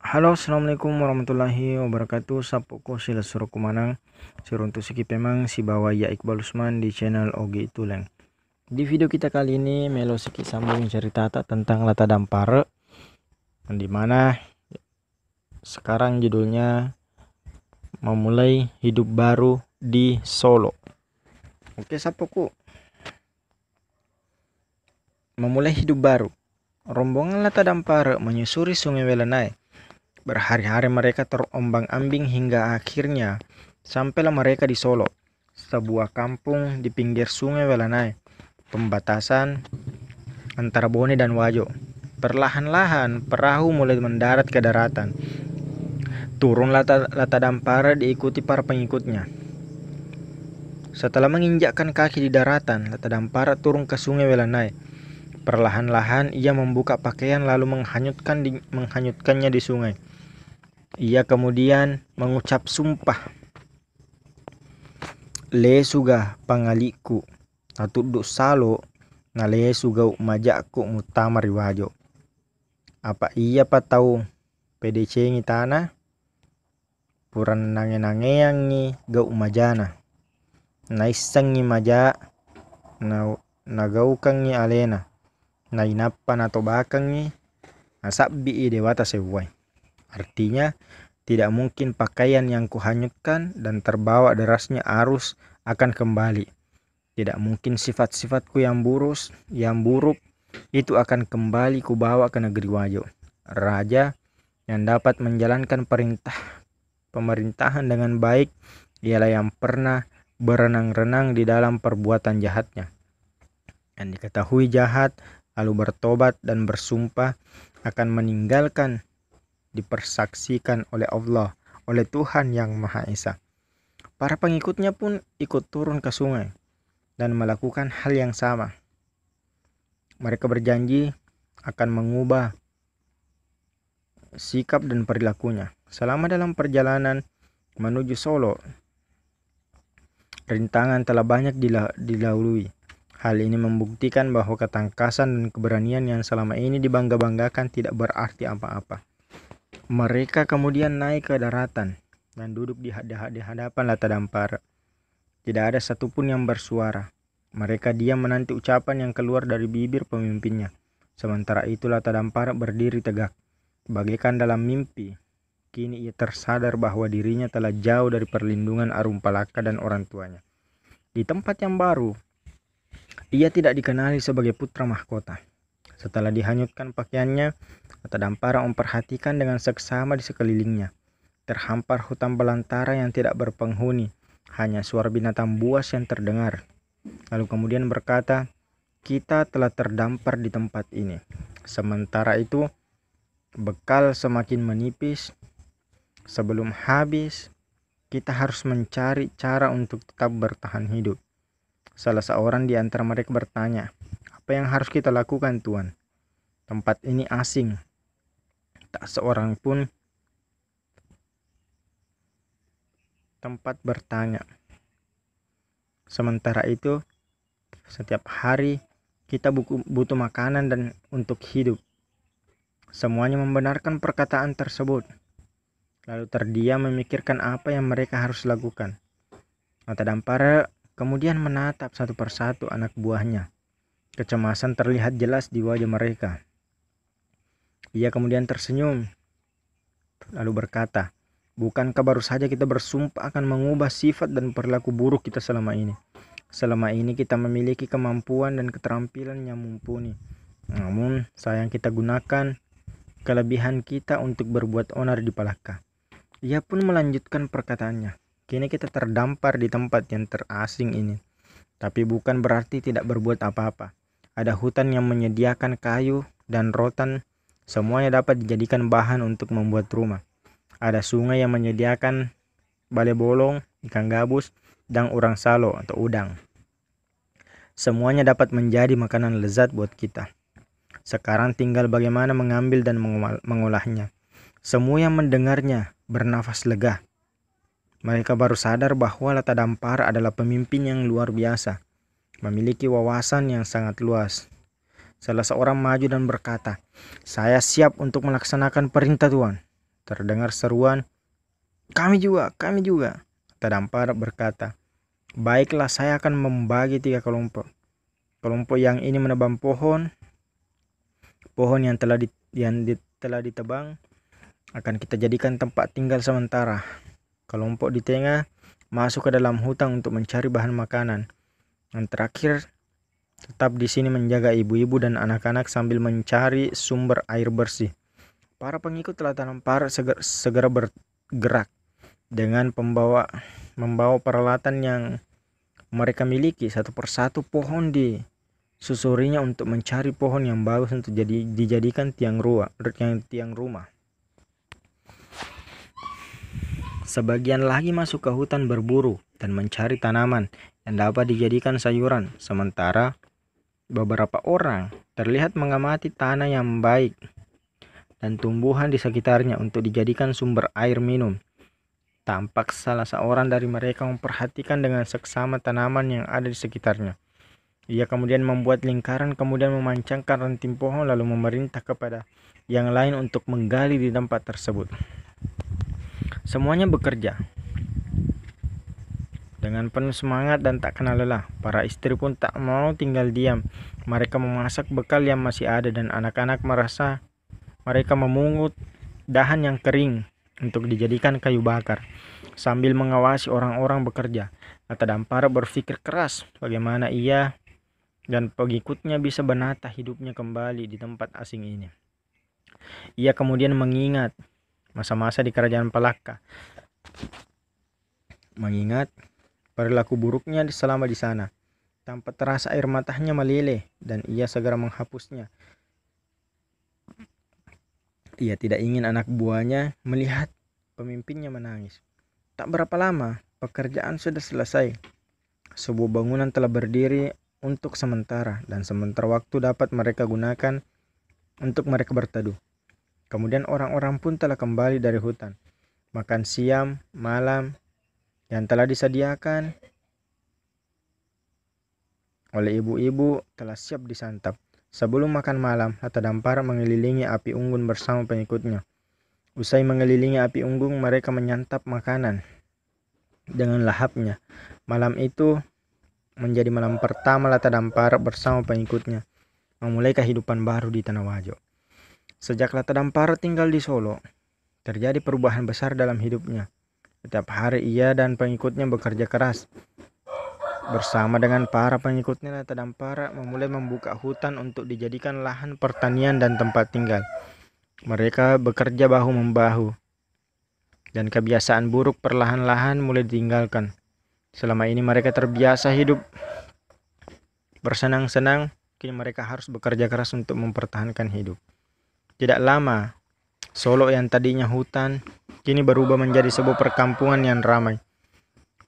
Halo assalamualaikum warahmatullahi wabarakatuh Sapuku sila suruh kumanang Suruntu siki memang si bawah ya Iqbal Usman di channel Ogi Tuleng Di video kita kali ini Melo siki sambung cerita tentang Lata Dampare Dimana sekarang judulnya Memulai hidup baru di Solo Oke Sapuku Memulai hidup baru Rombongan Lata Dampare menyusuri sungai welenai Berhari-hari mereka terombang-ambing hingga akhirnya sampailah mereka di Solo, sebuah kampung di pinggir sungai Welanai, pembatasan antara Bone dan Wajo. Perlahan-lahan perahu mulai mendarat ke daratan. Turun Lata, Lata Dampara diikuti para pengikutnya. Setelah menginjakkan kaki di daratan, Lata Dampara turun ke sungai Welanai. Perlahan-lahan ia membuka pakaian lalu menghanyutkan di, menghanyutkannya di sungai. Ia kemudian mengucap sumpah. Le suga pangaliku atau duk salo na le suga majakku mutamar wajo. Apa ia patau PDC ngi tanah? Puran nange nange yang ngi gau majana. Naisang ngi maja na kang ngi alena. na inapa na tobakang ngi asabbi i dewata sewai. Artinya, tidak mungkin pakaian yang kuhanyutkan dan terbawa derasnya arus akan kembali. Tidak mungkin sifat-sifatku yang burus, yang buruk itu akan kembali kubawa ke negeri Wajo. Raja yang dapat menjalankan perintah pemerintahan dengan baik ialah yang pernah berenang-renang di dalam perbuatan jahatnya. Yang diketahui jahat lalu bertobat dan bersumpah akan meninggalkan dipersaksikan oleh Allah, oleh Tuhan yang Maha Esa. Para pengikutnya pun ikut turun ke sungai dan melakukan hal yang sama. Mereka berjanji akan mengubah sikap dan perilakunya selama dalam perjalanan menuju Solo. Rintangan telah banyak dilalui. Hal ini membuktikan bahwa ketangkasan dan keberanian yang selama ini dibangga-banggakan tidak berarti apa-apa. Mereka kemudian naik ke daratan dan duduk di hadapan Lata Dampar. Tidak ada satupun yang bersuara. Mereka diam menanti ucapan yang keluar dari bibir pemimpinnya. Sementara itu Lata Dampar berdiri tegak. Bagaikan dalam mimpi, kini ia tersadar bahwa dirinya telah jauh dari perlindungan Arum Palaka dan orang tuanya. Di tempat yang baru, ia tidak dikenali sebagai putra mahkota. Setelah dihanyutkan pakaiannya, kota Dampara memperhatikan dengan seksama di sekelilingnya. Terhampar hutan belantara yang tidak berpenghuni, hanya suara binatang buas yang terdengar. Lalu kemudian berkata, kita telah terdampar di tempat ini. Sementara itu, bekal semakin menipis. Sebelum habis, kita harus mencari cara untuk tetap bertahan hidup. Salah seorang di antara mereka bertanya, apa yang harus kita lakukan Tuhan? Tempat ini asing. Tak seorang pun tempat bertanya. Sementara itu, setiap hari kita butuh makanan dan untuk hidup. Semuanya membenarkan perkataan tersebut. Lalu terdiam memikirkan apa yang mereka harus lakukan. Mata dampare kemudian menatap satu persatu anak buahnya. Kecemasan terlihat jelas di wajah mereka. Ia kemudian tersenyum, lalu berkata, Bukankah baru saja kita bersumpah akan mengubah sifat dan perilaku buruk kita selama ini? Selama ini kita memiliki kemampuan dan keterampilan yang mumpuni. Namun, sayang kita gunakan kelebihan kita untuk berbuat onar di palaka. Ia pun melanjutkan perkataannya. Kini kita terdampar di tempat yang terasing ini. Tapi bukan berarti tidak berbuat apa-apa ada hutan yang menyediakan kayu dan rotan, semuanya dapat dijadikan bahan untuk membuat rumah. Ada sungai yang menyediakan balai bolong, ikan gabus, dan orang salo atau udang. Semuanya dapat menjadi makanan lezat buat kita. Sekarang tinggal bagaimana mengambil dan mengolahnya. Semua yang mendengarnya bernafas lega. Mereka baru sadar bahwa Lata Dampar adalah pemimpin yang luar biasa memiliki wawasan yang sangat luas. Salah seorang maju dan berkata, "Saya siap untuk melaksanakan perintah Tuhan." Terdengar seruan, "Kami juga, kami juga." Terdampar berkata, "Baiklah, saya akan membagi tiga kelompok. Kelompok yang ini menebang pohon, pohon yang telah di, yang di, telah ditebang akan kita jadikan tempat tinggal sementara. Kelompok di tengah masuk ke dalam hutan untuk mencari bahan makanan." yang terakhir, tetap di sini menjaga ibu-ibu dan anak-anak sambil mencari sumber air bersih. Para pengikut telah par segera, segera bergerak dengan pembawa membawa peralatan yang mereka miliki satu persatu pohon di susurinya untuk mencari pohon yang bagus untuk jadi dijadikan tiang ruang yang tiang rumah. Sebagian lagi masuk ke hutan berburu dan mencari tanaman yang dapat dijadikan sayuran, sementara beberapa orang terlihat mengamati tanah yang baik dan tumbuhan di sekitarnya untuk dijadikan sumber air minum. Tampak salah seorang dari mereka memperhatikan dengan seksama tanaman yang ada di sekitarnya. Ia kemudian membuat lingkaran, kemudian memancangkan ranting pohon, lalu memerintah kepada yang lain untuk menggali di tempat tersebut. Semuanya bekerja, dengan penuh semangat dan tak kenal lelah, para istri pun tak mau tinggal diam. Mereka memasak bekal yang masih ada dan anak-anak merasa mereka memungut dahan yang kering untuk dijadikan kayu bakar sambil mengawasi orang-orang bekerja. Kata Dampar berpikir keras bagaimana ia dan pengikutnya bisa menata hidupnya kembali di tempat asing ini. Ia kemudian mengingat masa-masa di kerajaan Palaka. Mengingat perilaku buruknya selama di sana. Tanpa terasa air matanya meleleh dan ia segera menghapusnya. Ia tidak ingin anak buahnya melihat pemimpinnya menangis. Tak berapa lama, pekerjaan sudah selesai. Sebuah bangunan telah berdiri untuk sementara dan sementara waktu dapat mereka gunakan untuk mereka berteduh. Kemudian orang-orang pun telah kembali dari hutan. Makan siang, malam, yang telah disediakan oleh ibu-ibu telah siap disantap. Sebelum makan malam, Hatta Dampar mengelilingi api unggun bersama pengikutnya. Usai mengelilingi api unggun, mereka menyantap makanan dengan lahapnya. Malam itu menjadi malam pertama Lata Dampar bersama pengikutnya memulai kehidupan baru di Tanah Wajo. Sejak Lata Dampar tinggal di Solo, terjadi perubahan besar dalam hidupnya. Setiap hari ia dan pengikutnya bekerja keras. Bersama dengan para pengikutnya, para memulai membuka hutan untuk dijadikan lahan pertanian dan tempat tinggal. Mereka bekerja bahu-membahu, dan kebiasaan buruk perlahan-lahan mulai ditinggalkan. Selama ini mereka terbiasa hidup bersenang-senang, kini mereka harus bekerja keras untuk mempertahankan hidup. Tidak lama, Solo yang tadinya hutan kini berubah menjadi sebuah perkampungan yang ramai.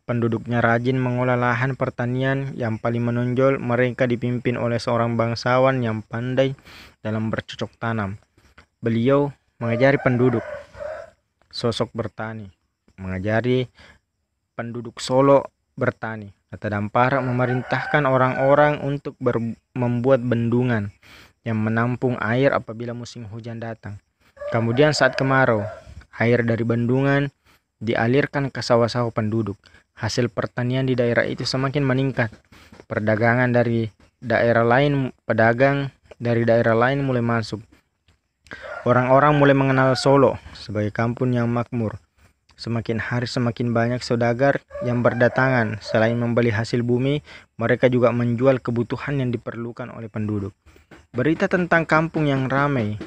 Penduduknya rajin mengolah lahan pertanian yang paling menonjol mereka dipimpin oleh seorang bangsawan yang pandai dalam bercocok tanam. Beliau mengajari penduduk sosok bertani, mengajari penduduk Solo bertani. Kata Dampara memerintahkan orang-orang untuk membuat bendungan yang menampung air apabila musim hujan datang. Kemudian saat kemarau, air dari bendungan dialirkan ke sawah-sawah penduduk. Hasil pertanian di daerah itu semakin meningkat. Perdagangan dari daerah lain, pedagang dari daerah lain mulai masuk. Orang-orang mulai mengenal Solo sebagai kampung yang makmur. Semakin hari semakin banyak saudagar yang berdatangan. Selain membeli hasil bumi, mereka juga menjual kebutuhan yang diperlukan oleh penduduk. Berita tentang kampung yang ramai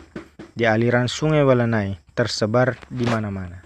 di aliran sungai Walanai tersebar di mana-mana.